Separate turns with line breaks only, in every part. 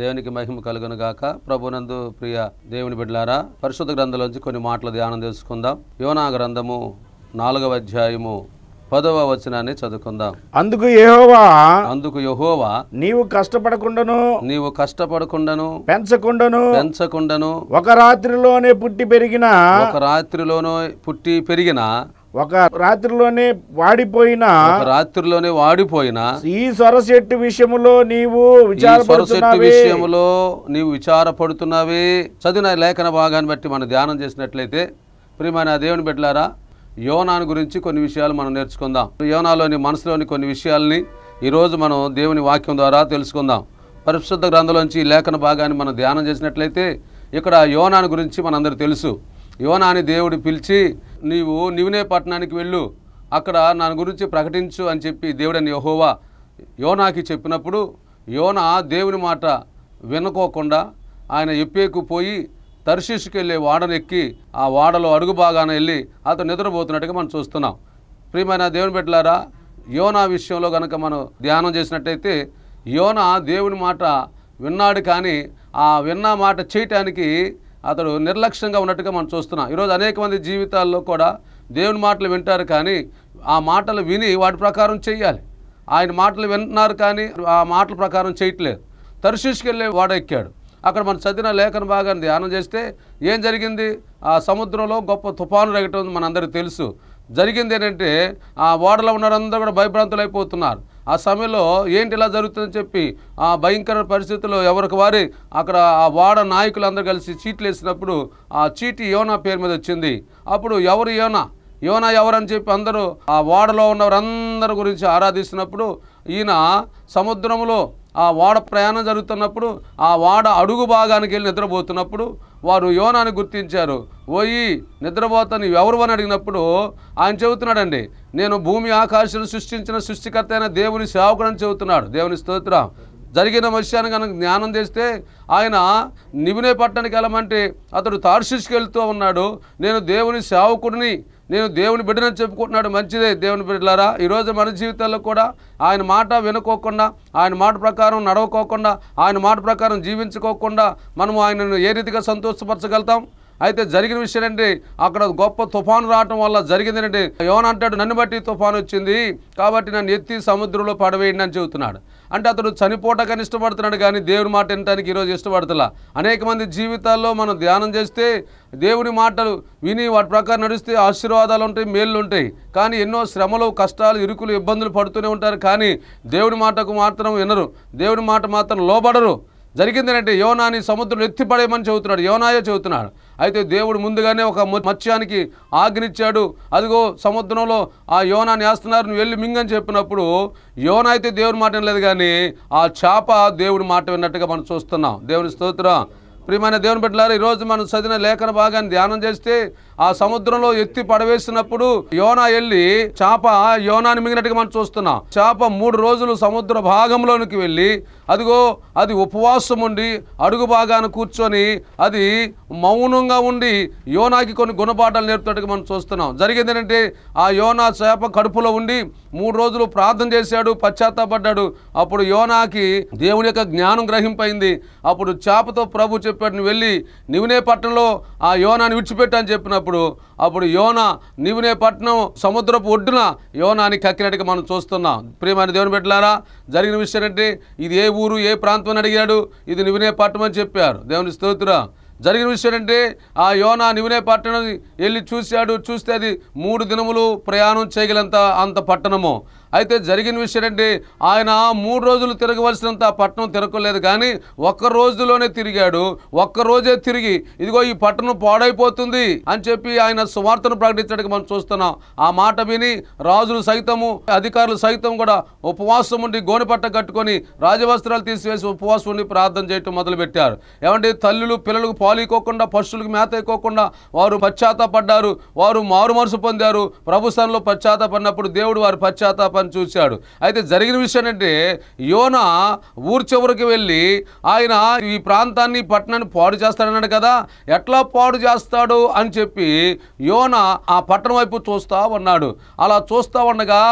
దేవునికి మహిమ కలుగును గాక ప్రభునందు ప్రియ దేవుని బిడ్డారా పరిశుద్ధ గ్రంథంలోంచి కొన్ని మాటలు ధ్యానం తెలుసుకుందాం యోనా గ్రంథము నాలుగవ అధ్యాయము పదవ వచనాన్ని చదువుకుందాం అందుకు యహోవా అందుకు యహోవా నీవు కష్టపడకుండాను నీవు కష్టపడకుండాను పెంచకుండాను పెంచకుండాను ఒక రాత్రిలోనే పుట్టి పెరిగిన ఒక రాత్రిలోనే పుట్టి పెరిగిన ఒక రాత్రిలోనే
వాడిపోయిన
రాత్రిలోనే వాడిపోయిన ఈ సొరశెట్టి విషయంలో నీవు
సొరశెట్టి విషయంలో
నీవు విచారపడుతున్నావే చదివిన లేఖన భాగాన్ని బట్టి మనం ధ్యానం చేసినట్లయితే ప్రియమైన దేవుని బిడ్డలారా యోనాను గురించి కొన్ని విషయాలు మనం నేర్చుకుందాం యోనాలోని మనసులోని కొన్ని విషయాల్ని ఈరోజు మనం దేవుని వాక్యం ద్వారా తెలుసుకుందాం పరిశుద్ధ గ్రంథంలోంచి లేఖన భాగాన్ని మనం ధ్యానం చేసినట్లయితే ఇక్కడ యోనాను గురించి మనందరూ తెలుసు అని దేవుడు పిలిచి నీవు నివినే పట్టణానికి వెళ్ళు అక్కడ నా గురించి ప్రకటించు అని చెప్పి దేవుడని యహోవా యోనాకి చెప్పినప్పుడు యోన దేవుని మాట వినుకోకుండా ఆయన ఎప్పేకు పోయి తర్శీసుకు వెళ్ళే వాడనెక్కి ఆ వాడలో అడుగు భాగాన వెళ్ళి అతను నిద్రపోతున్నట్టుగా మనం చూస్తున్నాం ప్రియమైన దేవుని పెట్టలారా యోనా విషయంలో కనుక మనం ధ్యానం చేసినట్టయితే యోన దేవుని మాట విన్నాడు కానీ ఆ విన్న మాట చేయటానికి అతడు నిర్లక్ష్యంగా ఉన్నట్టుగా మనం చూస్తున్నాం ఈరోజు అనేక మంది జీవితాల్లో కూడా దేవుని మాటలు వింటారు కానీ ఆ మాటలు విని వాటి ప్రకారం చేయాలి ఆయన మాటలు వింటున్నారు కానీ ఆ మాటల ప్రకారం చేయట్లేదు తరుశీష్కెళ్ళి వాడెక్కాడు అక్కడ మనం చదివిన లేఖన భాగాన్ని ధ్యానం చేస్తే ఏం జరిగింది ఆ సముద్రంలో గొప్ప తుఫాను రగటం మనందరికీ తెలుసు జరిగింది ఏంటంటే ఆ ఓడలో ఉన్నారందరూ కూడా భయభ్రాంతులు అయిపోతున్నారు ఆ సమయంలో ఏంటి ఇలా జరుగుతుందని చెప్పి ఆ భయంకర పరిస్థితుల్లో ఎవరికి వారి అక్కడ ఆ వాడ నాయకులందరూ కలిసి చీట్లు వేసినప్పుడు ఆ చీటి యోనా పేరు మీద వచ్చింది అప్పుడు ఎవరు యోనా యోనా ఎవరని చెప్పి అందరూ ఆ వాడలో ఉన్నవారందరి గురించి ఆరాధిస్తున్నప్పుడు ఈయన సముద్రంలో ఆ వాడ ప్రయాణం జరుగుతున్నప్పుడు ఆ వాడ అడుగు భాగానికి వెళ్ళి నిద్రపోతున్నప్పుడు వారు యోనాన్ని గుర్తించారు ఓయి నిద్రపోతాను ఎవరు అని అడిగినప్పుడు ఆయన చెబుతున్నాడండి నేను భూమి ఆకాశం సృష్టించిన సృష్టికర్త అయిన దేవుని అని చెబుతున్నాడు దేవుని స్తోత్రం జరిగిన విషయాన్ని కనుక జ్ఞానం చేస్తే ఆయన నిబునే పట్టణానికి వెళ్ళమంటే అతడు తార్షిష్కి వెళ్తూ ఉన్నాడు నేను దేవుని సేవకుడిని నేను దేవుని బిడ్డనని చెప్పుకుంటున్నాడు మంచిదే దేవుని బిడ్డలారా ఈరోజు మన జీవితాల్లో కూడా ఆయన మాట వినుకోకుండా ఆయన మాట ప్రకారం నడవకోకుండా ఆయన మాట ప్రకారం జీవించుకోకుండా మనము ఆయనను ఏ రీతిగా సంతోషపరచగలుగుతాం అయితే జరిగిన విషయం ఏంటి అక్కడ గొప్ప తుఫాను రావటం వల్ల జరిగింది ఏంటి యోన అంటాడు నన్ను బట్టి తుఫాను వచ్చింది కాబట్టి నన్ను ఎత్తి సముద్రంలో పడవేయండి అని చెబుతున్నాడు అంటే అతడు కానీ ఇష్టపడుతున్నాడు కానీ దేవుని మాట వినటానికి ఈరోజు ఇష్టపడతలా అనేక మంది జీవితాల్లో మనం ధ్యానం చేస్తే దేవుని మాటలు విని వాటి ప్రకారం నడిస్తే ఆశీర్వాదాలు ఉంటాయి మేళ్ళు ఉంటాయి కానీ ఎన్నో శ్రమలు కష్టాలు ఇరుకులు ఇబ్బందులు పడుతూనే ఉంటారు కానీ దేవుని మాటకు మాత్రం వినరు దేవుని మాట మాత్రం లోబడరు జరిగింది అంటే యోనాని సముద్రంలో ఎత్తిపడేయమని చెబుతున్నాడు యోనాయే చెబుతున్నాడు అయితే దేవుడు ముందుగానే ఒక మత్స్యానికి ఆజ్ఞనిచ్చాడు అదిగో సముద్రంలో ఆ యోనాని వేస్తున్నారు నువ్వు వెళ్ళి మింగని చెప్పినప్పుడు యోన అయితే దేవుని మాట లేదు కానీ ఆ చేప దేవుడి మాట విన్నట్టుగా మనం చూస్తున్నాం దేవుని స్తోత్రం ప్రియమైన దేవుని బిడ్డలారు ఈరోజు మనం చదివిన లేఖన భాగాన్ని ధ్యానం చేస్తే ఆ సముద్రంలో ఎత్తి పడవేసినప్పుడు యోనా వెళ్ళి చేప యోనాని మిగినట్టుగా మనం చూస్తున్నాం చేప మూడు రోజులు సముద్ర భాగంలోనికి వెళ్ళి అదిగో అది ఉపవాసం ఉండి అడుగు భాగాన కూర్చొని అది మౌనంగా ఉండి యోనాకి కొన్ని గుణపాఠాలు నేర్పుతున్నట్టుగా మనం చూస్తున్నాం జరిగింది ఏంటంటే ఆ యోనా చేప కడుపులో ఉండి మూడు రోజులు ప్రార్థన చేశాడు పశ్చాత్తాపడ్డాడు అప్పుడు యోనాకి దేవుని యొక్క జ్ఞానం గ్రహింపైంది అప్పుడు చేపతో ప్రభు చెప్పాడు నువ్వు వెళ్ళి నివినే పట్టణంలో ఆ యోనాని విడిచిపెట్టని చెప్పినప్పుడు అప్పుడు అప్పుడు యోన నివునే పట్నం సముద్రపు ఒడ్డున యోనాని కక్కినట్టుగా మనం చూస్తున్నాం ప్రియమైన దేవుని పెట్టలారా జరిగిన విషయం అంటే ఇది ఏ ఊరు ఏ ప్రాంతం అని అడిగాడు ఇది నివినే పట్నం అని చెప్పారు దేవుని స్తోత్ర జరిగిన విషయం అంటే ఆ యోన నివినే పట్టణం వెళ్ళి చూశాడు చూస్తే అది మూడు దినములు ప్రయాణం చేయగలంత అంత పట్టణము అయితే జరిగిన విషయం ఏంటి ఆయన మూడు రోజులు తిరగవలసినంత పట్టణం తిరగలేదు కానీ ఒక్క రోజులోనే తిరిగాడు ఒక్క రోజే తిరిగి ఇదిగో ఈ పట్టణం పాడైపోతుంది అని చెప్పి ఆయన సువార్తను ప్రకటించడానికి మనం చూస్తున్నాం ఆ మాట విని రాజులు సైతము అధికారులు సైతం కూడా ఉపవాసం ఉండి గోనెపట్ట కట్టుకొని రాజవస్త్రాలు తీసివేసి ఉపవాసం ఉండి ప్రార్థన చేయటం మొదలుపెట్టారు ఏమంటే తల్లులు పిల్లలకు పాలు ఇవ్వకుండా పశువులకు మేత ఇవ్వకుండా వారు పశ్చాత్తాపడ్డారు వారు మారుమరుసు పొందారు ప్రభుత్వంలో పశ్చాత్తాపడినప్పుడు దేవుడు వారి పశ్చాత్తాప పని చూశాడు అయితే జరిగిన విషయం అంటే యోన ఊరు చివరికి వెళ్ళి ఆయన ఈ ప్రాంతాన్ని పట్టణాన్ని పాడు చేస్తాడన్నాడు కదా ఎట్లా పాడు చేస్తాడు అని చెప్పి యోన ఆ పట్టణం వైపు చూస్తూ ఉన్నాడు అలా చూస్తూ ఉండగా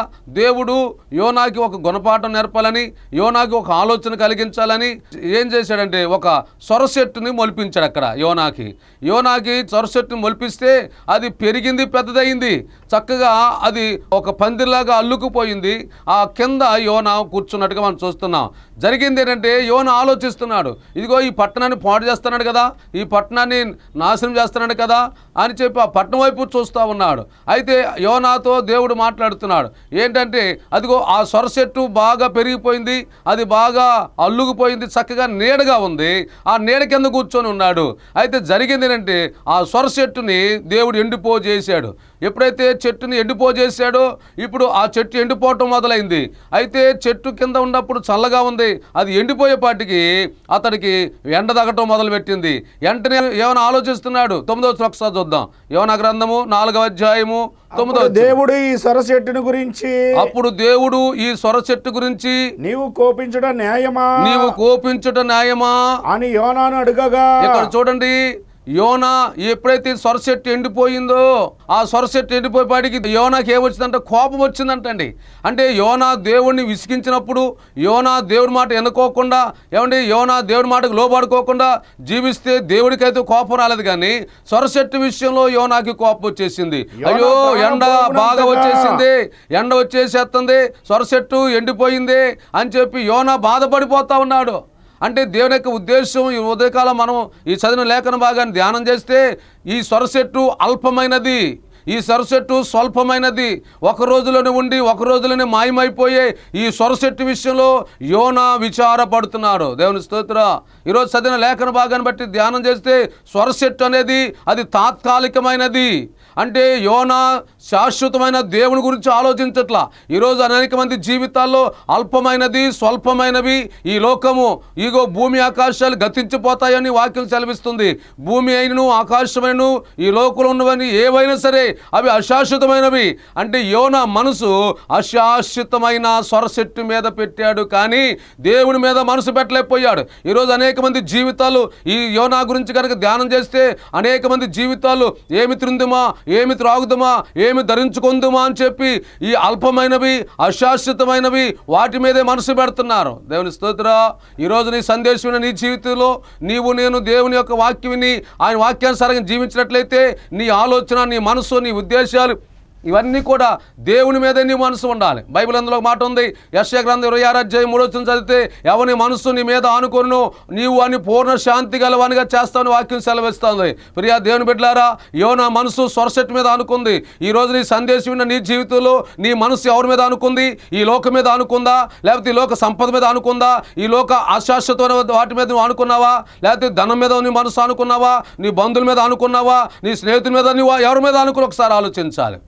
దేవుడు యోనాకి ఒక గుణపాఠం నేర్పాలని యోనాకి ఒక ఆలోచన కలిగించాలని ఏం చేశాడంటే ఒక సొరసెట్టుని మొలిపించాడు అక్కడ యోనాకి యోనాకి సొరసెట్టుని మొలిపిస్తే అది పెరిగింది పెద్దదయింది చక్కగా అది ఒక పందిరిలాగా అల్లుకుపోయింది జరిగింది ఆ కింద యోన కూర్చున్నట్టుగా మనం చూస్తున్నాం జరిగింది ఏంటంటే యోన ఆలోచిస్తున్నాడు ఇదిగో ఈ పట్టణాన్ని పాడు చేస్తున్నాడు కదా ఈ పట్టణాన్ని నాశనం చేస్తున్నాడు కదా అని చెప్పి ఆ పట్టణం వైపు చూస్తూ ఉన్నాడు అయితే యోనాతో దేవుడు మాట్లాడుతున్నాడు ఏంటంటే అదిగో ఆ సొరసెట్టు బాగా పెరిగిపోయింది అది బాగా అల్లుకుపోయింది చక్కగా నీడగా ఉంది ఆ నీడ కింద కూర్చొని ఉన్నాడు అయితే జరిగింది ఏంటంటే ఆ సొరసెట్టుని దేవుడు ఎండిపో చేశాడు ఎప్పుడైతే చెట్టుని ఎండిపో చేశాడో ఇప్పుడు ఆ చెట్టు ఎండిపో ఎండిపోవటం మొదలైంది అయితే చెట్టు కింద ఉన్నప్పుడు చల్లగా ఉంది అది ఎండిపోయేపాటికి అతడికి ఎండ తగ్గటం మొదలుపెట్టింది వెంటనే ఏమైనా ఆలోచిస్తున్నాడు తొమ్మిదవ శ్లోకసారి చూద్దాం యోన గ్రంథము నాలుగవ అధ్యాయము తొమ్మిదో దేవుడు ఈ సొర చెట్టుని గురించి అప్పుడు దేవుడు ఈ సొర చెట్టు గురించి నీవు కోపించడం న్యాయమా నీవు కోపించడం న్యాయమా అని యోనాను అడుగగా ఇక్కడ చూడండి యోనా ఎప్పుడైతే సొరసెట్టు ఎండిపోయిందో ఆ సొరసెట్టు ఎండిపోయే పాటికి యోనాకి ఏమొచ్చిందంటే కోపం వచ్చిందంటండి అంటే యోనా దేవుణ్ణి విసిగించినప్పుడు యోనా దేవుడి మాట ఎన్నుకోకుండా ఏమంటే యోనా దేవుడి మాటకు లోబడుకోకుండా జీవిస్తే దేవుడికైతే కోపం రాలేదు కానీ సొరసెట్టు విషయంలో యోనాకి కోపం వచ్చేసింది అయ్యో ఎండ బాగా వచ్చేసింది ఎండ వచ్చేసేస్తుంది సొరసెట్టు ఎండిపోయింది అని చెప్పి యోనా బాధపడిపోతా ఉన్నాడు అంటే దేవుని యొక్క ఉద్దేశం ఈ ఉదయకాలం మనం ఈ చదివిన లేఖన భాగాన్ని ధ్యానం చేస్తే ఈ సొరసెట్టు అల్పమైనది ఈ సొరసెట్టు స్వల్పమైనది ఒక రోజులోనే ఉండి ఒక రోజులోనే మాయమైపోయే ఈ సొరసెట్టు విషయంలో యోనా విచారపడుతున్నాడు దేవుని స్తోత్ర ఈరోజు చదివిన లేఖన భాగాన్ని బట్టి ధ్యానం చేస్తే స్వరసెట్టు అనేది అది తాత్కాలికమైనది అంటే యోనా శాశ్వతమైన దేవుని గురించి ఆలోచించట్లా ఈరోజు అనేక మంది జీవితాల్లో అల్పమైనది స్వల్పమైనవి ఈ లోకము ఈగో భూమి ఆకాశాలు గతించిపోతాయని వాక్యం సెలవిస్తుంది భూమి అయినను ఆకాశమైన ఈ లోకంలో ఉన్నవని ఏవైనా సరే అవి అశాశ్వతమైనవి అంటే యోన మనసు అశాశ్వతమైన సొరసెట్టు మీద పెట్టాడు కానీ దేవుని మీద మనసు పెట్టలేకపోయాడు ఈరోజు అనేక మంది జీవితాలు ఈ యోనా గురించి కనుక ధ్యానం చేస్తే అనేక మంది జీవితాలు ఏమి త్రిందుమా ఏమి త్రాగుదుమా ఏమి ధరించుకుందుమా అని చెప్పి ఈ అల్పమైనవి అశాశ్వతమైనవి వాటి మీదే మనసు పెడుతున్నారు దేవుని స్తోత్ర ఈరోజు నీ సందేశమైన నీ జీవితంలో నీవు నేను దేవుని యొక్క వాక్యం విని ఆయన వాక్యానుసారంగా జీవించినట్లయితే నీ ఆలోచన నీ మనసు నీ ఉద్దేశాలు ఇవన్నీ కూడా దేవుని మీద నీ మనసు ఉండాలి బైబిల్ అందులో మాట ఉంది యశ్య గ్రంథ ఇరవై ఆరు అధ్యాయం చదివితే ఎవరి మనసు నీ మీద ఆనుకొను నీవు అని పూర్ణ శాంతి గలవానిగా చేస్తాను వాక్యం సెలవిస్తుంది ఫిర్యాదు దేవుని బిడ్డలారా యో నా మనసు స్వరసెట్ మీద అనుకుంది ఈరోజు నీ సందేశం విన్న నీ జీవితంలో నీ మనసు ఎవరి మీద అనుకుంది ఈ లోకం మీద అనుకుందా లేకపోతే ఈ లోక సంపద మీద అనుకుందా ఈ లోక అశాశ్వత వాటి మీద నువ్వు అనుకున్నావా లేకపోతే ధనం మీద నీ మనసు అనుకున్నావా నీ బంధువుల మీద అనుకున్నావా నీ స్నేహితుల మీద నువ్వు ఎవరి మీద అనుకుని ఒకసారి ఆలోచించాలి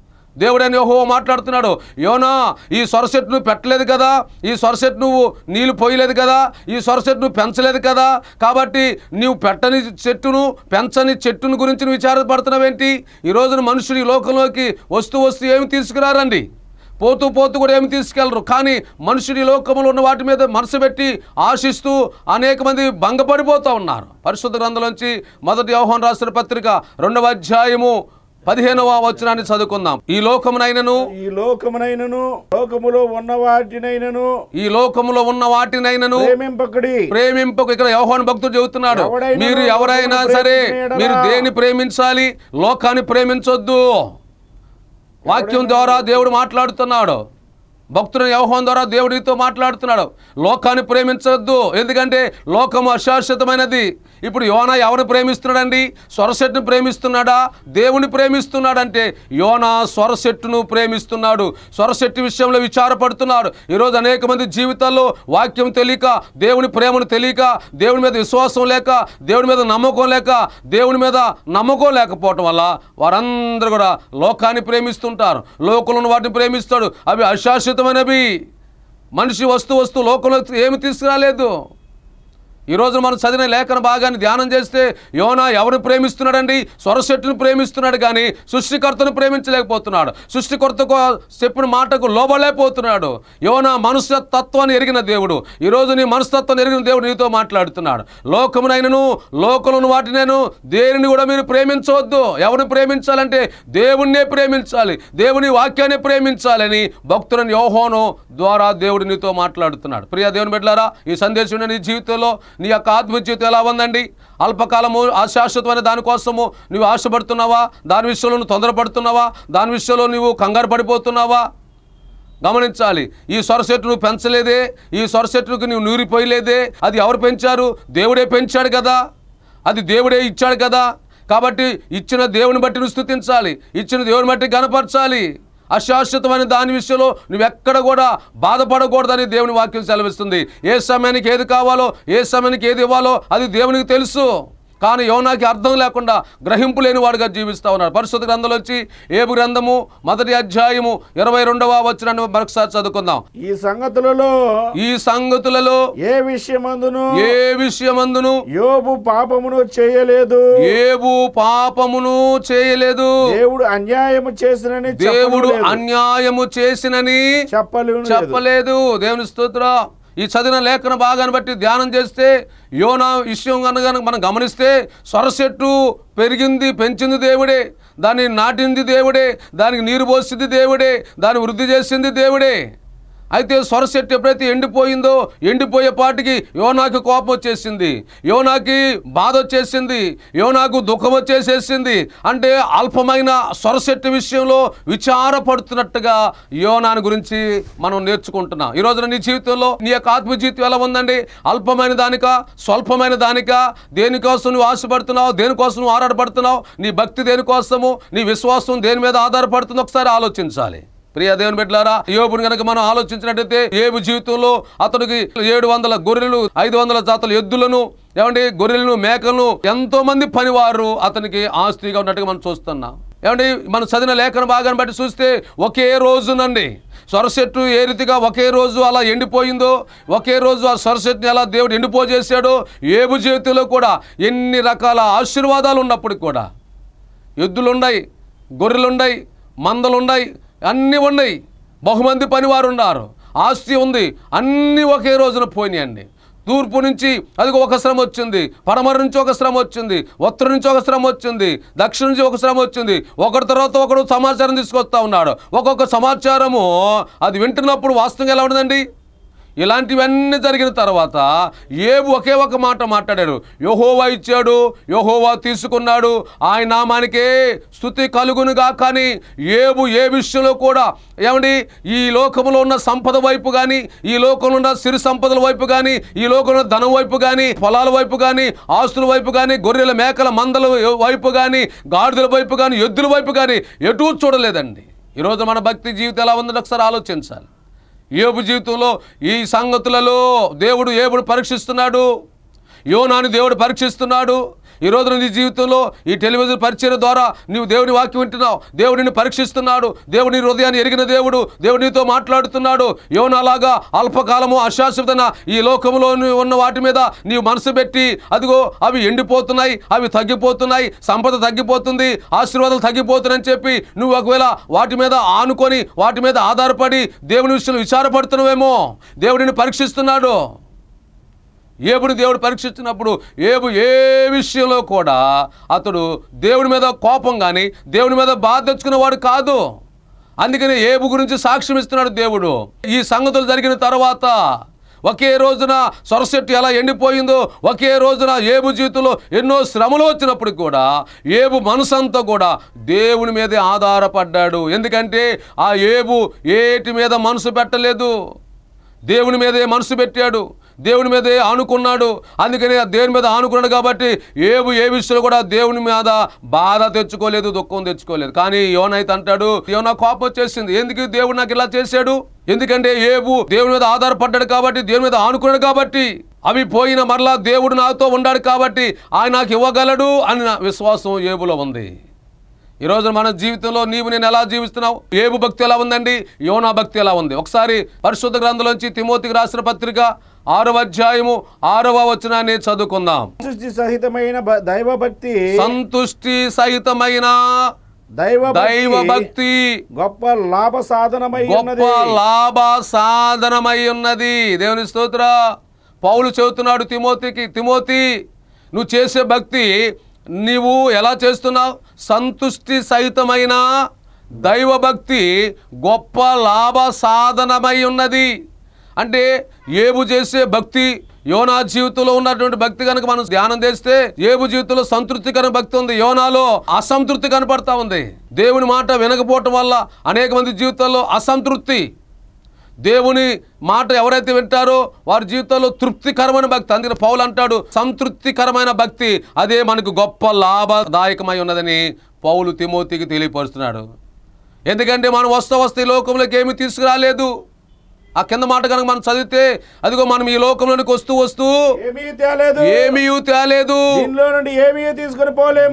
దేవుడైన యహో మాట్లాడుతున్నాడు యోనా ఈ సొరసెట్ నువ్వు పెట్టలేదు కదా ఈ సొరసెట్ నువ్వు నీళ్ళు పోయలేదు కదా ఈ సొరసెట్ నువ్వు పెంచలేదు కదా కాబట్టి నువ్వు పెట్టని చెట్టును పెంచని చెట్టును గురించి నువ్వు విచారపడుతున్నావేంటి ఈ రోజున మనుషులు ఈ లోకంలోకి వస్తూ వస్తూ ఏమి తీసుకురారండి పోతూ పోతూ కూడా ఏమి తీసుకెళ్లరు కానీ మనుషుడి లోకంలో ఉన్న వాటి మీద మనసు పెట్టి ఆశిస్తూ అనేక మంది భంగపడిపోతూ ఉన్నారు పరిశుద్ధ గ్రంథంలోంచి మొదటి వ్యవహారం రాసిన పత్రిక రెండవ అధ్యాయము పదిహేనవ వచనాన్ని చదువుకుందాం ఈ లోకమునైనను
ఈ లోకమునైనను లోకములో ఉన్న వాటినైనను
ఈ లోకములో ఉన్న వాటినైనను ప్రేమింపకుడి ప్రేమింపకు ఇక్కడ యోహాన్ భక్తుడు చెబుతున్నాడు మీరు ఎవరైనా సరే మీరు దేని ప్రేమించాలి లోకాన్ని ప్రేమించొద్దు వాక్యం ద్వారా దేవుడు మాట్లాడుతున్నాడు భక్తుడు వ్యవహారం ద్వారా దేవుడితో మాట్లాడుతున్నాడు లోకాన్ని ప్రేమించవద్దు ఎందుకంటే లోకము అశాశ్వతమైనది ఇప్పుడు యోన ఎవరిని ప్రేమిస్తున్నాడండి స్వరశెట్టును ప్రేమిస్తున్నాడా దేవుని ప్రేమిస్తున్నాడంటే యోన స్వరసెట్టును ప్రేమిస్తున్నాడు స్వరశెట్టు విషయంలో విచారపడుతున్నాడు ఈరోజు అనేక మంది జీవితాల్లో వాక్యం తెలియక దేవుని ప్రేమను తెలియక దేవుని మీద విశ్వాసం లేక దేవుని మీద నమ్మకం లేక దేవుని మీద నమ్మకం లేకపోవటం వల్ల వారందరూ కూడా లోకాన్ని ప్రేమిస్తుంటారు లోకంలో వాటిని ప్రేమిస్తాడు అవి అశాశ్వత అద్భుతమైన మనిషి వస్తు వస్తు లోకంలో ఏమి తీసుకురాలేదు ఈరోజు మనం చదివిన లేఖన భాగాన్ని ధ్యానం చేస్తే యోనా ఎవరిని ప్రేమిస్తున్నాడండి స్వరశెట్టును ప్రేమిస్తున్నాడు కానీ సృష్టికర్తను ప్రేమించలేకపోతున్నాడు సృష్టికర్త చెప్పిన మాటకు లోబలేకపోతున్నాడు యోనా తత్వాన్ని ఎరిగిన దేవుడు ఈరోజు నీ మనస్తత్వాన్ని ఎరిగిన దేవుడు నీతో మాట్లాడుతున్నాడు లోకమునైనను లోకలను వాటినైను దేనిని కూడా మీరు ప్రేమించవద్దు ఎవరిని ప్రేమించాలంటే దేవుణ్ణే ప్రేమించాలి దేవుని వాక్యాన్ని ప్రేమించాలని భక్తులను యోహోను ద్వారా దేవుడు నీతో మాట్లాడుతున్నాడు ప్రియా దేవుని బిడ్డారా ఈ సందేశం నీ జీవితంలో నీ యొక్క ఆత్మజీవితం ఎలా ఉందండి అల్పకాలము అశాశ్వతమైన దానికోసము నువ్వు ఆశపడుతున్నావా దాని విషయంలో నువ్వు తొందరపడుతున్నావా దాని విషయంలో నువ్వు కంగారు పడిపోతున్నావా గమనించాలి ఈ సొరసెట్టు నువ్వు పెంచలేదే ఈ సొరసెట్టుకు నువ్వు నూరిపోయలేదే అది ఎవరు పెంచారు దేవుడే పెంచాడు కదా అది దేవుడే ఇచ్చాడు కదా కాబట్టి ఇచ్చిన దేవుని బట్టి నువ్వు స్థుతించాలి ఇచ్చిన దేవుని బట్టి గనపరచాలి అశాశ్వతమైన దాని విషయంలో నువ్వెక్కడ కూడా బాధపడకూడదని దేవుని వాక్యం సెలవిస్తుంది ఏ సమయానికి ఏది కావాలో ఏ సమయానికి ఏది ఇవ్వాలో అది దేవునికి తెలుసు కానీ యోనాకి అర్థం లేకుండా గ్రహింపు లేని వాడుగా జీవిస్తూ ఉన్నాడు పరిశుద్ధ గ్రంథాలు వచ్చి ఏబు గ్రంథము మొదటి అధ్యాయము ఇరవై రెండవ వచ్చిన మరొకసారి చదువుకుందాం
ఈ సంగతులలో
ఈ సంగతులలో ఏ విషయమందును ఏ విషయమందును యోబు పాపమును చేయలేదు ఏబు పాపమును చేయలేదు
దేవుడు అన్యాయము చేసినని దేవుడు
అన్యాయము చేసినని చెప్పలేదు చెప్పలేదు దేవుని స్తోత్రం ఈ చదివిన లేఖన భాగాన్ని బట్టి ధ్యానం చేస్తే యోనా విషయం కనుక మనం గమనిస్తే సొరసెట్టు పెరిగింది పెంచింది దేవుడే దాన్ని నాటింది దేవుడే దానికి నీరు పోసింది దేవుడే దాన్ని వృద్ధి చేసింది దేవుడే అయితే సొర ఎప్పుడైతే ఎండిపోయిందో ఎండిపోయే పాటికి యోనాకి కోపం వచ్చేసింది యోనాకి బాధ వచ్చేసింది యోనాకు దుఃఖం వచ్చేసేసింది అంటే అల్పమైన సొర విషయంలో విచారపడుతున్నట్టుగా యోనాని గురించి మనం నేర్చుకుంటున్నాం ఈ రోజున నీ జీవితంలో నీ యొక్క ఆత్మజీవితం ఎలా ఉందండి అల్పమైన దానిక స్వల్పమైన దానిక దేనికోసం నువ్వు ఆశపడుతున్నావు దేనికోసం నువ్వు ఆరాటపడుతున్నావు నీ భక్తి దేనికోసము నీ విశ్వాసం దేని మీద ఆధారపడుతుందో ఒకసారి ఆలోచించాలి ప్రియ దేవుని బిడ్డలారా యోబుని కనుక మనం ఆలోచించినట్టయితే ఏబు జీవితంలో అతనికి ఏడు వందల గొర్రెలు ఐదు వందల జాతల ఎద్దులను ఏమండి గొర్రెలను మేకలను ఎంతో మంది పనివారు అతనికి ఆస్తిగా ఉన్నట్టుగా మనం చూస్తున్నాం ఏమండి మనం చదివిన లేఖన భాగాన్ని బట్టి చూస్తే ఒకే రోజునండి సొరసెట్టు ఏ రీతిగా ఒకే రోజు అలా ఎండిపోయిందో ఒకే రోజు ఆ సొరసెట్టుని ఎలా దేవుడు ఎండిపోజేసాడో ఏబు జీవితంలో కూడా ఎన్ని రకాల ఆశీర్వాదాలు ఉన్నప్పటికి కూడా ఎద్దులున్నాయి గొర్రెలున్నాయి మందలున్నాయి అన్నీ ఉన్నాయి బహుమంది పనివారు ఉన్నారు ఆస్తి ఉంది అన్నీ ఒకే రోజున పోయినాయండి తూర్పు నుంచి అది ఒక శ్రమ వచ్చింది పడమర నుంచి ఒక శ్రమ వచ్చింది ఉత్తర నుంచి ఒక శ్రమ వచ్చింది దక్షిణ నుంచి ఒక శ్రమ వచ్చింది ఒకరి తర్వాత ఒకడు సమాచారం తీసుకొస్తా ఉన్నాడు ఒక్కొక్క సమాచారము అది వింటున్నప్పుడు వాస్తవం ఎలా ఉండదండి ఇలాంటివన్నీ జరిగిన తర్వాత ఏబు ఒకే ఒక మాట మాట్లాడాడు యహోవా ఇచ్చాడు యహోవా తీసుకున్నాడు ఆయన నామానికే స్థుతి కలుగునుగా కానీ ఏబు ఏ విషయంలో కూడా ఏమండి ఈ లోకంలో ఉన్న సంపద వైపు కానీ ఈ లోకంలో ఉన్న సిరి సంపదల వైపు కానీ ఈ లోకంలో ధనం వైపు కానీ పొలాల వైపు కానీ ఆస్తుల వైపు కానీ గొర్రెల మేకల మందల వైపు కానీ గాడిదల వైపు కానీ ఎద్దుల వైపు కానీ ఎటూ చూడలేదండి ఈరోజు మన భక్తి జీవితం ఎలా ఉందని ఒకసారి ఆలోచించాలి ఏబు జీవితంలో ఈ సంగతులలో దేవుడు ఏబుడు పరీక్షిస్తున్నాడు యోనాని దేవుడు పరీక్షిస్తున్నాడు ఈరోజు నీ జీవితంలో ఈ టెలివిజన్ పరిచయం ద్వారా నీవు దేవుని వాక్యం వింటున్నావు దేవుడిని పరీక్షిస్తున్నాడు దేవుని హృదయాన్ని ఎరిగిన దేవుడు దేవునితో మాట్లాడుతున్నాడు యోనలాగా అల్పకాలము అశాశ్వతన ఈ లోకంలో ఉన్న వాటి మీద నీవు మనసు పెట్టి అదిగో అవి ఎండిపోతున్నాయి అవి తగ్గిపోతున్నాయి సంపద తగ్గిపోతుంది ఆశీర్వాదాలు తగ్గిపోతున్నాయని చెప్పి నువ్వు ఒకవేళ వాటి మీద ఆనుకొని వాటి మీద ఆధారపడి దేవుని విషయంలో విచారపడుతున్నావేమో దేవుడిని పరీక్షిస్తున్నాడు ఏబుని దేవుడు పరీక్షించినప్పుడు ఏబు ఏ విషయంలో కూడా అతడు దేవుడి మీద కోపం కానీ దేవుడి మీద బాధ తెచ్చుకునేవాడు కాదు అందుకని ఏబు గురించి సాక్ష్యం ఇస్తున్నాడు దేవుడు ఈ సంగతులు జరిగిన తర్వాత ఒకే రోజున సొరసెట్టు ఎలా ఎండిపోయిందో ఒకే రోజున ఏబు జీవితంలో ఎన్నో శ్రమలు వచ్చినప్పుడు కూడా ఏబు మనసంతా కూడా దేవుని మీదే ఆధారపడ్డాడు ఎందుకంటే ఆ ఏబు ఏటి మీద మనసు పెట్టలేదు దేవుని మీదే మనసు పెట్టాడు దేవుని మీద ఆనుకున్నాడు అందుకని దేవుని మీద ఆనుకున్నాడు కాబట్టి ఏబు ఏ విషయంలో కూడా దేవుని మీద బాధ తెచ్చుకోలేదు దుఃఖం తెచ్చుకోలేదు కానీ యోనైతే అంటాడు యోనా కోపం వచ్చేసింది ఎందుకు దేవుడు నాకు ఇలా చేశాడు ఎందుకంటే ఏబు దేవుని మీద ఆధారపడ్డాడు కాబట్టి దేవుని మీద ఆనుకున్నాడు కాబట్టి అవి పోయిన మరలా దేవుడు నాతో ఉన్నాడు కాబట్టి ఆయన నాకు ఇవ్వగలడు అని విశ్వాసం ఏబులో ఉంది ఈరోజు మన జీవితంలో నీవు నేను ఎలా జీవిస్తున్నావు ఏబు భక్తి ఎలా ఉందండి యోనా భక్తి ఎలా ఉంది ఒకసారి పరిశుద్ధ గ్రంథంలోంచి తిమోతికి రాసిన పత్రిక ఆరవ అధ్యాయము ఆరవ వచనాన్ని చదువుకుందాం
సంతుష్టి సహితమైన దైవభక్తి
సంతుష్టి సహితమైన దైవ దైవ భక్తి గొప్ప లాభ సాధనమై గొప్ప లాభ సాధనమై ఉన్నది దేవుని స్తోత్ర పౌలు చెబుతున్నాడు తిమోతికి తిమోతి నువ్వు చేసే భక్తి నీవు ఎలా చేస్తున్నావు సంతుష్టి సహితమైన దైవభక్తి గొప్ప లాభ సాధనమై ఉన్నది అంటే ఏబు చేసే భక్తి యోనా జీవితంలో ఉన్నటువంటి భక్తి కనుక మనం ధ్యానం చేస్తే ఏబు జీవితంలో సంతృప్తికర భక్తి ఉంది యోనాలో అసంతృప్తి కనపడతా ఉంది దేవుని మాట వినకపోవటం వల్ల అనేక మంది జీవితాల్లో అసంతృప్తి దేవుని మాట ఎవరైతే వింటారో వారి జీవితంలో తృప్తికరమైన భక్తి అందుకని పౌలు అంటాడు సంతృప్తికరమైన భక్తి అదే మనకు గొప్ప లాభదాయకమై ఉన్నదని పౌలు తిమోతికి తెలియపరుస్తున్నాడు ఎందుకంటే మనం వస్త వస్తే ఈ లోకంలోకి ఏమీ తీసుకురాలేదు ఆ కింద మాట కనుక మనం చదివితే అదిగో మనం ఈ లోకంలోనికి వస్తూ వస్తూ ఏమీ తేలేదు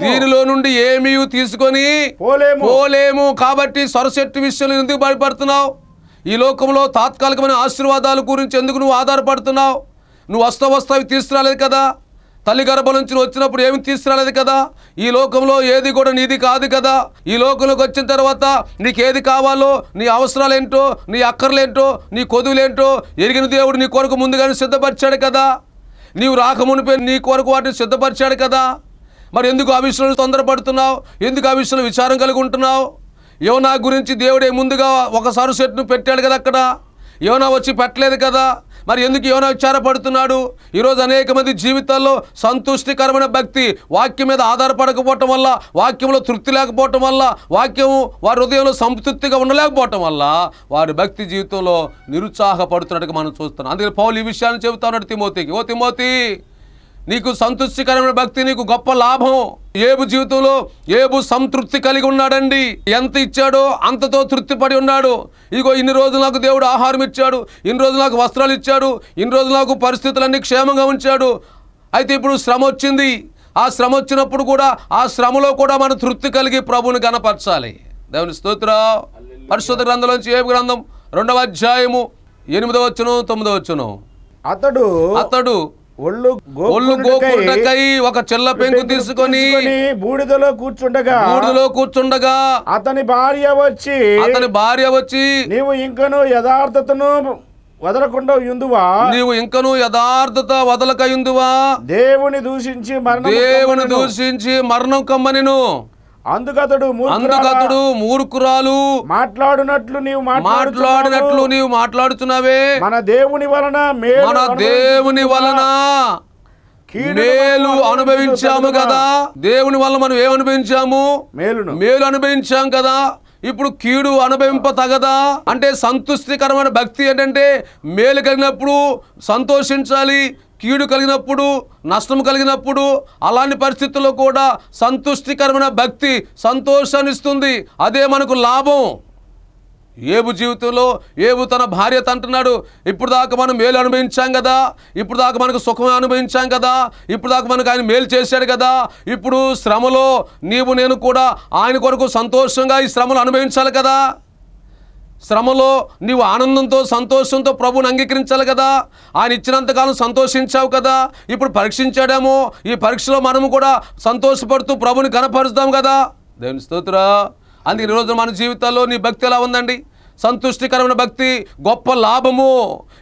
దీనిలో నుండి ఏమీ తీసుకొని పోలేము కాబట్టి సొరసెట్టు విషయంలో ఎందుకు భయపడుతున్నావు ఈ లోకంలో తాత్కాలికమైన ఆశీర్వాదాల గురించి ఎందుకు నువ్వు ఆధారపడుతున్నావు నువ్వు వస్తా వస్తావి తీసుకురాలేదు కదా తల్లి గర్భం నుంచి వచ్చినప్పుడు ఏమి తీసుకురాలేదు కదా ఈ లోకంలో ఏది కూడా నీది కాదు కదా ఈ లోకంలోకి వచ్చిన తర్వాత నీకు ఏది కావాలో నీ అవసరాలు ఏంటో నీ అక్కర్లేంటో నీ కొదువులేంటో ఎరిగిన దేవుడు నీ కొరకు ముందుగానే సిద్ధపరిచాడు కదా నీవు రాకమునిపోయి నీ కొరకు వాటిని సిద్ధపరిచాడు కదా మరి ఎందుకు ఆ విషయంలో తొందరపడుతున్నావు ఎందుకు ఆ విషయంలో విచారం కలిగి ఉంటున్నావు యోనా గురించి దేవుడే ముందుగా ఒక సరు పెట్టాడు కదా అక్కడ యోనా వచ్చి పెట్టలేదు కదా మరి ఎందుకు యోనా విచారపడుతున్నాడు ఈరోజు అనేక మంది జీవితాల్లో సంతుష్టికరమైన భక్తి వాక్యం మీద ఆధారపడకపోవటం వల్ల వాక్యంలో తృప్తి లేకపోవటం వల్ల వాక్యం వారి హృదయంలో సంతృప్తిగా ఉండలేకపోవటం వల్ల వారి భక్తి జీవితంలో నిరుత్సాహపడుతున్నట్టుగా మనం చూస్తున్నాం అందుకని పౌలు ఈ విషయాన్ని చెబుతా ఉన్నాడు తిమోతికి ఓ తిమోతి నీకు సంతృష్టికరమైన భక్తి నీకు గొప్ప లాభం ఏబు జీవితంలో ఏబు సంతృప్తి కలిగి ఉన్నాడండి ఎంత ఇచ్చాడో అంతతో తృప్తిపడి ఉన్నాడు ఇగో ఇన్ని రోజులు నాకు దేవుడు ఆహారం ఇచ్చాడు ఇన్ని రోజులు నాకు వస్త్రాలు ఇచ్చాడు ఇన్ని రోజులు నాకు పరిస్థితులన్నీ క్షేమంగా ఉంచాడు అయితే ఇప్పుడు శ్రమ వచ్చింది ఆ శ్రమ వచ్చినప్పుడు కూడా ఆ శ్రమలో కూడా మనం తృప్తి కలిగి ప్రభుని గణపరచాలి దేవుని స్తోత్ర పరిశుద్ధ గ్రంథంలోంచి ఏ గ్రంథం రెండవ అధ్యాయము ఎనిమిదవచ్చును తొమ్మిదవచ్చును అతడు అతడు ఒళ్ళు గోకుటకై ఒక చెల్ల పెంకు తీసుకొని బూడిదలో
కూర్చుండగా బూడిదలో కూర్చుండగా అతని భార్య వచ్చి అతని భార్య వచ్చి నీవు ఇంకను యథార్థతను
వదలకుండా ఇందువా నీవు ఇంకను యథార్థత వదలక యుందువా దేవుని దూషించి మరణం దేవుని దూషించి మరణం కమ్మనిను అందుకతడు అందుకతడు మూర్ఖురాలు మాట్లాడినట్లు నీవు మాట్లాడినట్లు నీవు మాట్లాడుతున్నావే
మన దేవుని వలన మన దేవుని వలన
మేలు అనుభవించాము కదా దేవుని వల్ల మనం ఏమనుభవించాము మేలు మేలు అనుభవించాం కదా ఇప్పుడు కీడు అనుభవింప తగదా అంటే సంతుష్టికరమైన భక్తి ఏంటంటే మేలు కలిగినప్పుడు సంతోషించాలి కీడు కలిగినప్పుడు నష్టం కలిగినప్పుడు అలాంటి పరిస్థితుల్లో కూడా సంతుష్టికరమైన భక్తి సంతోషాన్ని ఇస్తుంది అదే మనకు లాభం ఏబు జీవితంలో ఏబు తన భార్య అంటున్నాడు ఇప్పుడు దాకా మనం మేలు అనుభవించాం కదా ఇప్పుడు దాకా మనకు సుఖం అనుభవించాం కదా ఇప్పుడు దాకా మనకు ఆయన మేలు చేశాడు కదా ఇప్పుడు శ్రమలో నీవు నేను కూడా ఆయన కొరకు సంతోషంగా ఈ శ్రమలు అనుభవించాలి కదా శ్రమలో నీవు ఆనందంతో సంతోషంతో ప్రభుని అంగీకరించాలి కదా ఆయన ఇచ్చినంతకాలం సంతోషించావు కదా ఇప్పుడు పరీక్షించాడేమో ఈ పరీక్షలో మనము కూడా సంతోషపడుతూ ప్రభుని కనపరుస్తాం కదా దేవుని స్తోత్ర అందుకే ఈరోజు మన జీవితాల్లో నీ భక్తి ఎలా ఉందండి సంతుష్టికరమైన భక్తి గొప్ప లాభము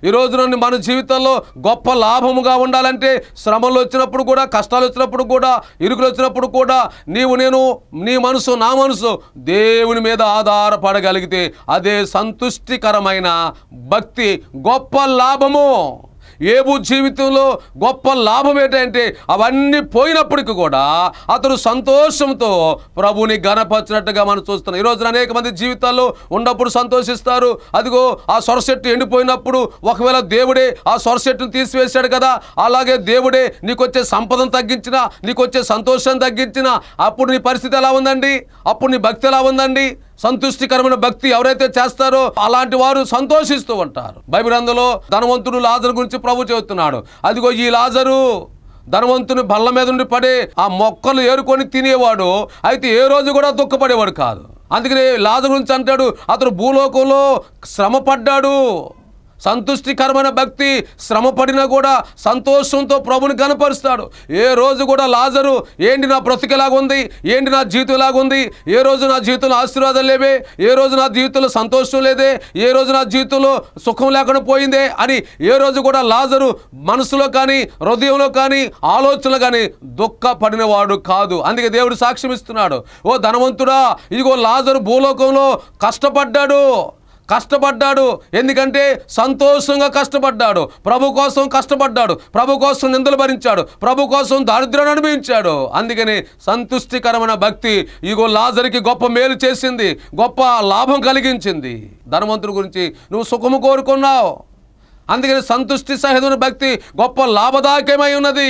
ఈరోజు నుండి మన జీవితంలో గొప్ప లాభముగా ఉండాలంటే శ్రమలు వచ్చినప్పుడు కూడా కష్టాలు వచ్చినప్పుడు కూడా ఇరుకులు వచ్చినప్పుడు కూడా నీవు నేను నీ మనసు నా మనసు దేవుని మీద ఆధారపడగలిగితే అదే సంతుష్టికరమైన భక్తి గొప్ప లాభము ఏబు జీవితంలో గొప్ప లాభం ఏంటంటే అవన్నీ పోయినప్పటికీ కూడా అతడు సంతోషంతో ప్రభుని గనపరిచినట్టుగా మనం చూస్తున్నాం ఈరోజు అనేక మంది జీవితాల్లో ఉన్నప్పుడు సంతోషిస్తారు అదిగో ఆ సొరసెట్టు ఎండిపోయినప్పుడు ఒకవేళ దేవుడే ఆ సొరసెట్టును తీసివేశాడు కదా అలాగే దేవుడే నీకొచ్చే సంపదను తగ్గించినా నీకొచ్చే సంతోషం తగ్గించినా అప్పుడు నీ పరిస్థితి ఎలా ఉందండి అప్పుడు నీ భక్తి ఎలా ఉందండి సంతుష్టికరమైన భక్తి ఎవరైతే చేస్తారో అలాంటి వారు సంతోషిస్తూ ఉంటారు బైబిలందులో ధనవంతుడు లాజరు గురించి ప్రభు చెబుతున్నాడు అదిగో ఈ లాజరు ధనవంతుని బల్ల మీద నుండి పడే ఆ మొక్కలు ఏరుకొని తినేవాడు అయితే ఏ రోజు కూడా దుఃఖపడేవాడు కాదు అందుకని లాజ గురించి అంటాడు అతడు భూలోకంలో శ్రమ పడ్డాడు సంతుష్టికరమైన భక్తి శ్రమ పడినా కూడా సంతోషంతో ప్రభుని కనపరుస్తాడు ఏ రోజు కూడా లాజరు ఏంటి నా ఉంది ఏంటి నా జీవితం ఉంది ఏ రోజు నా జీవితంలో ఆశీర్వాదం లేవే ఏ రోజు నా జీవితంలో సంతోషం లేదే ఏ రోజు నా జీవితంలో సుఖం లేకుండా పోయిందే అని ఏ రోజు కూడా లాజరు మనసులో కానీ హృదయంలో కానీ ఆలోచనలు కానీ దుఃఖపడినవాడు కాదు అందుకే దేవుడు సాక్ష్యం ఇస్తున్నాడు ఓ ధనవంతుడా ఇదిగో లాజరు భూలోకంలో కష్టపడ్డాడు కష్టపడ్డాడు ఎందుకంటే సంతోషంగా కష్టపడ్డాడు ప్రభు కోసం కష్టపడ్డాడు ప్రభు కోసం నిందలు భరించాడు ప్రభు కోసం దారిద్ర్యాన్ని అనుభవించాడు అందుకని సంతుష్టికరమైన భక్తి ఇగో లాజర్కి గొప్ప మేలు చేసింది గొప్ప లాభం కలిగించింది ధనవంతుడి గురించి నువ్వు సుఖము కోరుకున్నావు అందుకని సంతుష్టి సహితుని భక్తి గొప్ప లాభదాయకమై ఉన్నది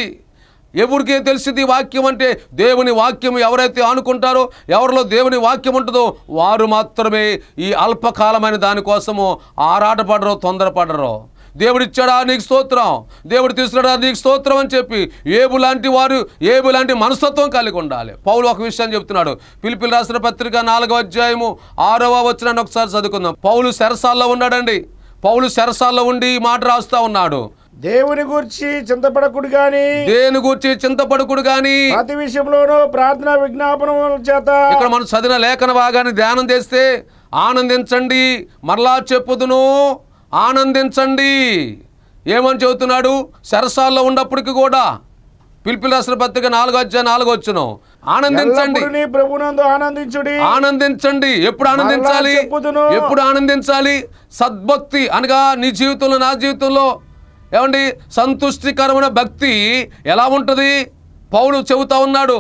ఎవరికి తెలిసింది వాక్యం అంటే దేవుని వాక్యం ఎవరైతే ఆనుకుంటారో ఎవరిలో దేవుని వాక్యం ఉంటుందో వారు మాత్రమే ఈ అల్పకాలమైన దానికోసము ఆరాటపడరో తొందరపడరో దేవుడిచ్చాడా నీకు స్తోత్రం దేవుడు తీసుకున్నాడా నీకు స్తోత్రం అని చెప్పి ఏబు లాంటి వారు ఏబు లాంటి మనస్తత్వం కలిగి ఉండాలి పౌలు ఒక విషయం చెప్తున్నాడు పిలిపిలు రాసిన పత్రిక నాలుగవ అధ్యాయము ఆరవ వచ్చినాన్ని ఒకసారి చదువుకుందాం పౌలు శరసాల్లో ఉన్నాడండి పౌలు సెరసాల్లో ఉండి ఈ మాట రాస్తూ ఉన్నాడు
దేవుని గురించి చింతపడకుడు
గాని దేని గురించి చింతపడకుడు గాని ప్రతి
విషయంలోనూ ప్రార్థన విజ్ఞాపన చేత ఇక్కడ
మనం చదివిన లేఖన భాగాన్ని ధ్యానం చేస్తే ఆనందించండి మరలా చెప్పుదును ఆనందించండి ఏమని చెబుతున్నాడు సరసాల్లో ఉన్నప్పటికి కూడా రాసిన పత్రిక నాలుగు వచ్చా నాలుగు వచ్చును ఆనందించండి
ప్రభునందు ఆనందించుడి
ఆనందించండి ఎప్పుడు ఆనందించాలి ఎప్పుడు ఆనందించాలి సద్భక్తి అనగా నీ జీవితంలో నా జీవితంలో ఏమండి సంతుష్టికరమైన భక్తి ఎలా ఉంటుంది పౌలు చెబుతా ఉన్నాడు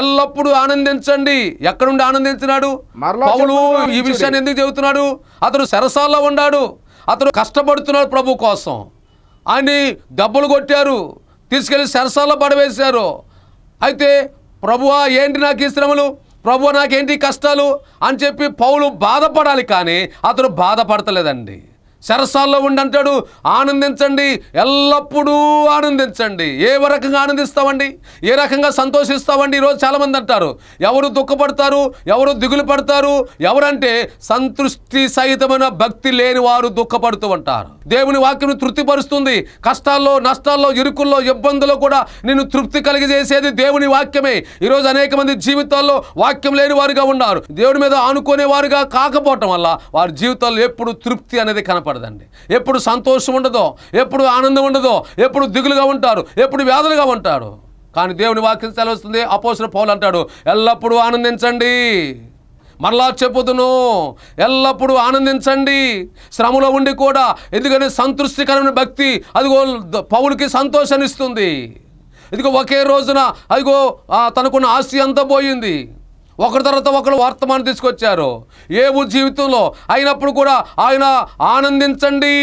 ఎల్లప్పుడూ ఆనందించండి ఎక్కడుండి ఆనందించినాడు పౌలు ఈ విషయాన్ని ఎందుకు చెబుతున్నాడు అతడు సరసాల్లో ఉన్నాడు అతడు కష్టపడుతున్నాడు ప్రభు కోసం ఆయన దెబ్బలు కొట్టారు తీసుకెళ్లి సరసాల్లో పడవేశారు అయితే ప్రభువా ఏంటి నాకు ఈ శ్రమలు ప్రభు నాకేంటి కష్టాలు అని చెప్పి పౌలు బాధపడాలి కానీ అతడు బాధపడతలేదండి శరసాల్లో ఉండి అంటాడు ఆనందించండి ఎల్లప్పుడూ ఆనందించండి ఏ రకంగా ఆనందిస్తామండి ఏ రకంగా సంతోషిస్తామండి ఈరోజు చాలామంది అంటారు ఎవరు దుఃఖపడతారు ఎవరు దిగులు పడతారు ఎవరంటే సంతృష్టి సహితమైన భక్తి లేని వారు దుఃఖపడుతూ ఉంటారు దేవుని వాక్యం తృప్తిపరుస్తుంది కష్టాల్లో నష్టాల్లో ఇరుకుల్లో ఇబ్బందుల్లో కూడా నేను తృప్తి కలిగజేసేది దేవుని వాక్యమే ఈరోజు అనేక మంది జీవితాల్లో వాక్యం లేని వారుగా ఉన్నారు దేవుడి మీద ఆనుకునే వారుగా కాకపోవటం వల్ల వారి జీవితాల్లో ఎప్పుడు తృప్తి అనేది కనపడదు ఉండకూడదండి ఎప్పుడు సంతోషం ఉండదో ఎప్పుడు ఆనందం ఉండదో ఎప్పుడు దిగులుగా ఉంటారు ఎప్పుడు వ్యాధులుగా ఉంటారు కానీ దేవుని వాక్యం సెలవుస్తుంది అపోసిన పౌలు అంటాడు ఎల్లప్పుడూ ఆనందించండి మరలా చెప్పుదును ఎల్లప్పుడూ ఆనందించండి శ్రమలో ఉండి కూడా ఎందుకంటే సంతృష్టికరమైన భక్తి అదిగో పౌలకి సంతోషాన్ని ఇస్తుంది ఇదిగో ఒకే రోజున అదిగో తనకున్న ఆస్తి అంతా పోయింది ఒకరి తర్వాత ఒకరు వర్తమానం తీసుకొచ్చారు ఏ జీవితంలో అయినప్పుడు కూడా ఆయన ఆనందించండి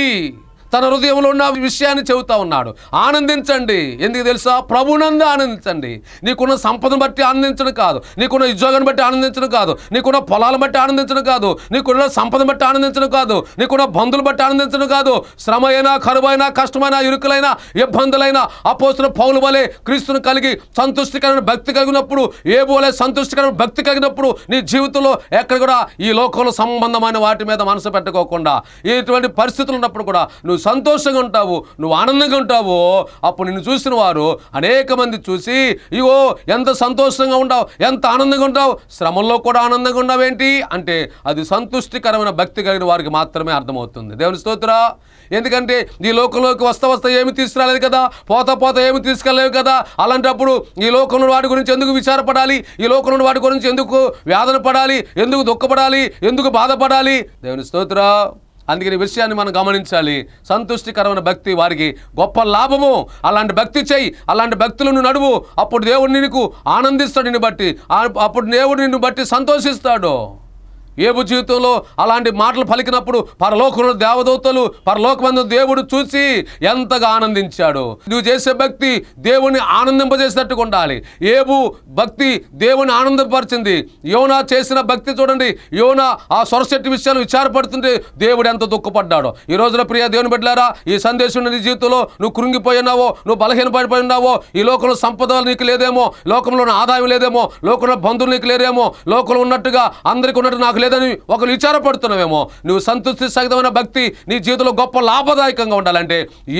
తన హృదయంలో ఉన్న విషయాన్ని చెబుతా ఉన్నాడు ఆనందించండి ఎందుకు తెలుసా ప్రభునందు ఆనందించండి నీకున్న సంపదను బట్టి ఆనందించడం కాదు నీకున్న ఉద్యోగాన్ని బట్టి ఆనందించడం కాదు నీకున్న పొలాలను బట్టి ఆనందించడం కాదు నీకున్న సంపదను బట్టి ఆనందించడం కాదు నీకున్న బంధువులు బట్టి ఆనందించడం కాదు శ్రమ అయినా కరువైనా కష్టమైన ఇరుకులైనా ఇబ్బందులైనా అపోసిన పౌలు వలె క్రీస్తును కలిగి సంతృష్టికరమైన భక్తి కలిగినప్పుడు ఏ బోలె సంతృష్టికరమైన భక్తి కలిగినప్పుడు నీ జీవితంలో ఎక్కడ కూడా ఈ లోకంలో సంబంధమైన వాటి మీద మనసు పెట్టుకోకుండా ఇటువంటి పరిస్థితులు ఉన్నప్పుడు కూడా నువ్వు నువ్వు సంతోషంగా ఉంటావు నువ్వు ఆనందంగా ఉంటావు అప్పుడు నిన్ను చూసిన వారు అనేక మంది చూసి ఇగో ఎంత సంతోషంగా ఉంటావు ఎంత ఆనందంగా ఉంటావు శ్రమంలో కూడా ఆనందంగా ఉన్నావేంటి అంటే అది సంతుష్టికరమైన భక్తి కలిగిన వారికి మాత్రమే అర్థమవుతుంది దేవుని స్తోత్ర ఎందుకంటే ఈ లోకంలోకి వస్తా వస్తా ఏమి తీసుకురాలేదు కదా పోతా పోతా ఏమి తీసుకెళ్లేవు కదా అలాంటప్పుడు ఈ లోకంలో వాటి గురించి ఎందుకు విచారపడాలి ఈ లోకంలో వాటి గురించి ఎందుకు వేదన పడాలి ఎందుకు దుఃఖపడాలి ఎందుకు బాధపడాలి దేవుని స్తోత్ర అందుకని విషయాన్ని మనం గమనించాలి సంతుష్టికరమైన భక్తి వారికి గొప్ప లాభము అలాంటి భక్తి చేయి అలాంటి భక్తులను నడువు అప్పుడు దేవుడిని నీకు ఆనందిస్తాడు నిన్ను బట్టి అప్పుడు దేవుడు నిన్ను బట్టి సంతోషిస్తాడు ఏబు జీవితంలో అలాంటి మాటలు పలికినప్పుడు పరలోకంలో దేవదూతలు పరలోకమందు దేవుడు చూసి ఎంతగా ఆనందించాడు నువ్వు చేసే భక్తి దేవుణ్ణి ఆనందింపజేసినట్టుగా ఉండాలి ఏబు భక్తి దేవుని ఆనందపరిచింది యోనా చేసిన భక్తి చూడండి యోనా ఆ సొరసెట్టి విషయాలు విచారపడుతుంటే దేవుడు ఎంత దుఃఖపడ్డాడో ఈ రోజున ప్రియ దేవుని బిడ్డారా ఈ సందేశం నీ జీవితంలో నువ్వు కృంగిపోయినావో నువ్వు బలహీనపడిపోయి ఉన్నావో ఈ లోకంలో సంపద నీకు లేదేమో లోకంలో ఆదాయం లేదేమో లోకంలో బంధువులు నీకు లేరేమో లోకంలో ఉన్నట్టుగా అందరికీ ఉన్నట్టు నాకు లేదు లేదని ఒకరు విచారపడుతున్నామేమో నువ్వు సంతృప్తి సహితమైన భక్తి నీ జీవితంలో గొప్ప లాభదాయకంగా ఉండాలంటే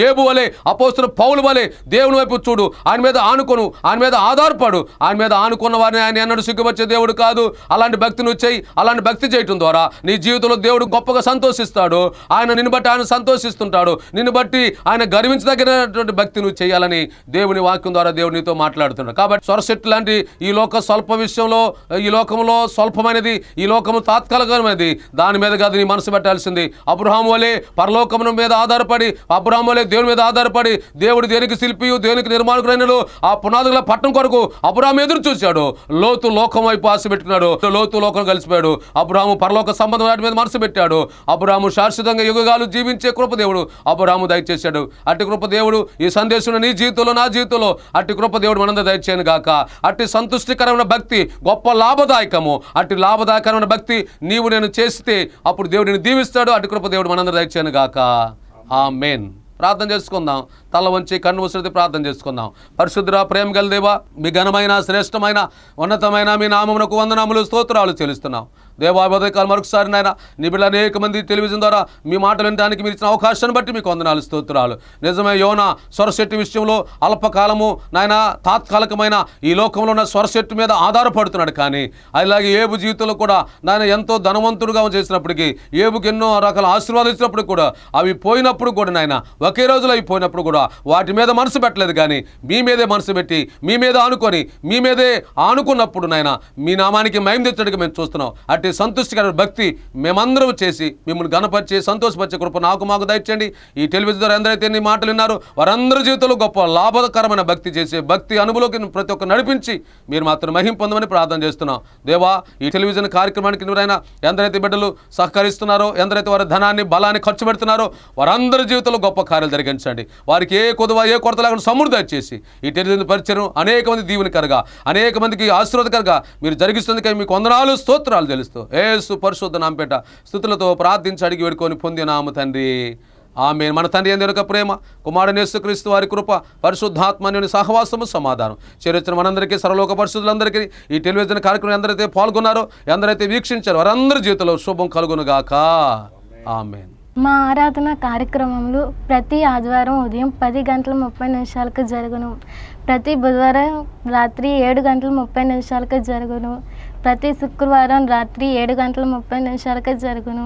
ఏబు వలె అపోస్తున్న పౌలు వలె దేవుని వైపు చూడు ఆయన మీద ఆనుకొను ఆయన మీద ఆధారపడు ఆయన మీద ఆనుకున్న వారిని ఆయన ఎన్నడూ సిగ్గుపరిచే దేవుడు కాదు అలాంటి భక్తి నువ్వు చేయి అలాంటి భక్తి చేయటం ద్వారా నీ జీవితంలో దేవుడు గొప్పగా సంతోషిస్తాడు ఆయన నిన్ను బట్టి ఆయన సంతోషిస్తుంటాడు నిన్ను బట్టి ఆయన గర్వించదగినటువంటి భక్తి నువ్వు చేయాలని దేవుని వాక్యం ద్వారా దేవునితో మాట్లాడుతున్నాడు కాబట్టి సొరసెట్టు లాంటి ఈ లోక స్వల్ప విషయంలో ఈ లోకంలో స్వల్పమైనది ఈ లోకము తాత్కాలికమైనది దాని మీద కాదు నీ మనసు పెట్టాల్సింది అబ్రహాం వలే పరలోకమును మీద ఆధారపడి అబ్రహాం వలే దేవుని మీద ఆధారపడి దేవుడు దేనికి శిల్పియు దేనికి నిర్మాణకులైనడు ఆ పునాదుల పట్టణం కొరకు అబ్రహాం ఎదురు చూశాడు లోతు లోకం వైపు ఆశ పెట్టుకున్నాడు లోతు లోకం కలిసిపోయాడు అబ్రహాము పరలోక సంబంధం వాటి మీద మనసు పెట్టాడు అబ్రహాము శాశ్వతంగా యుగగాలు జీవించే కృపదేవుడు అబ్రహాము దయచేశాడు అట్టి కృపదేవుడు ఈ సందేశం నీ జీవితంలో నా జీవితంలో అట్టి కృపదేవుడు మనందరూ దయచేయను గాక అట్టి సంతుష్టికరమైన భక్తి గొప్ప లాభదాయకము అట్టి లాభదాయకరమైన భక్తి నీవు నేను చేస్తే అప్పుడు దేవుడిని దీవిస్తాడు అటు కృప దేవుడు మనందరూ దయచేయను గాక ఆ మెయిన్ ప్రార్థన చేసుకుందాం తల వంచి కన్ను ముసురుతి ప్రార్థన చేసుకుందాం పరిశుద్ధ ప్రేమ గల దేవ మీ ఘనమైన శ్రేష్టమైన ఉన్నతమైన మీ నామమునకు వందనాములు స్తోత్రాలు చెల్లిస్తున్నాం దేవాభోదయకాలు మరొకసారి నాయన నీ బిడ్డ అనేక మంది టెలివిజన్ ద్వారా మీ మాట వినడానికి మీరు ఇచ్చిన అవకాశాన్ని బట్టి మీకు వందనాలు స్తోత్రాలు నిజమే యోన స్వరశెట్టి విషయంలో అల్పకాలము నాయన తాత్కాలికమైన ఈ లోకంలో ఉన్న స్వరశెట్టి మీద ఆధారపడుతున్నాడు కానీ అలాగే ఏబు జీవితంలో కూడా నాయన ఎంతో ధనవంతుడుగా చేసినప్పటికీ ఏబుకి ఎన్నో రకాల ఆశీర్వాదం ఇచ్చినప్పుడు కూడా అవి పోయినప్పుడు కూడా నాయన ఒకే రోజులో అవి పోయినప్పుడు కూడా తప్ప వాటి మీద మనసు పెట్టలేదు కానీ మీ మీదే మనసు పెట్టి మీ మీద ఆనుకొని మీ మీదే ఆనుకున్నప్పుడు నాయన మీ నామానికి మయం తెచ్చడానికి మేము చూస్తున్నాం అట్టి సంతృష్టికర భక్తి మేమందరం చేసి మిమ్మల్ని గణపరిచి సంతోషపరిచే కృప నాకు మాకు దయచేయండి ఈ టెలివిజన్ ద్వారా ఎందరైతే ఎన్ని మాటలు విన్నారు వారందరి జీవితంలో గొప్ప లాభకరమైన భక్తి చేసే భక్తి అనుభవంలోకి ప్రతి ఒక్క నడిపించి మీరు మాత్రం మహిం పొందమని ప్రార్థన చేస్తున్నాం దేవా ఈ టెలివిజన్ కార్యక్రమానికి ఎవరైనా ఎందరైతే బిడ్డలు సహకరిస్తున్నారో ఎందరైతే వారి ధనాన్ని బలాన్ని ఖర్చు పెడుతున్నారో వారందరి జీవితంలో గొప్ప కార్యాలు జరిగించండి వారికి వారికి ఏ కొద్ది ఏ కొరత లేకుండా సమృద్ధి వచ్చేసి ఈ టెలివిజన్ పరిచయం అనేక మంది దీవునికరగా అనేక మందికి ఆశీర్వదకరగా మీరు జరిగిస్తుందికే మీకు వందనాలు స్తోత్రాలు తెలుస్తూ ఏసు పరిశుద్ధ నాంపేట స్థుతులతో ప్రార్థించి అడిగి వేడుకొని పొందినాము నామ తండ్రి ఆమె మన తండ్రి ఎందుక ప్రేమ క్రీస్తు వారి కృప పరిశుద్ధాత్మని సహవాసము సమాధానం చేరొచ్చిన మనందరికీ సర్వలోక పరిశుద్ధులందరికీ ఈ టెలివిజన్ కార్యక్రమం ఎందరైతే పాల్గొన్నారో ఎందరైతే వీక్షించారో వారందరి జీవితంలో శుభం కలుగునుగాక ఆమెన్
మా ఆరాధన కార్యక్రమంలో ప్రతి ఆదివారం ఉదయం పది గంటల ముప్పై నిమిషాలకు జరుగును ప్రతి బుధవారం రాత్రి ఏడు గంటల ముప్పై నిమిషాలకు జరుగును ప్రతి శుక్రవారం రాత్రి ఏడు గంటల ముప్పై నిమిషాలకు జరుగును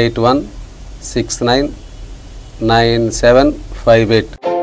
eight one six nine nine seven five eight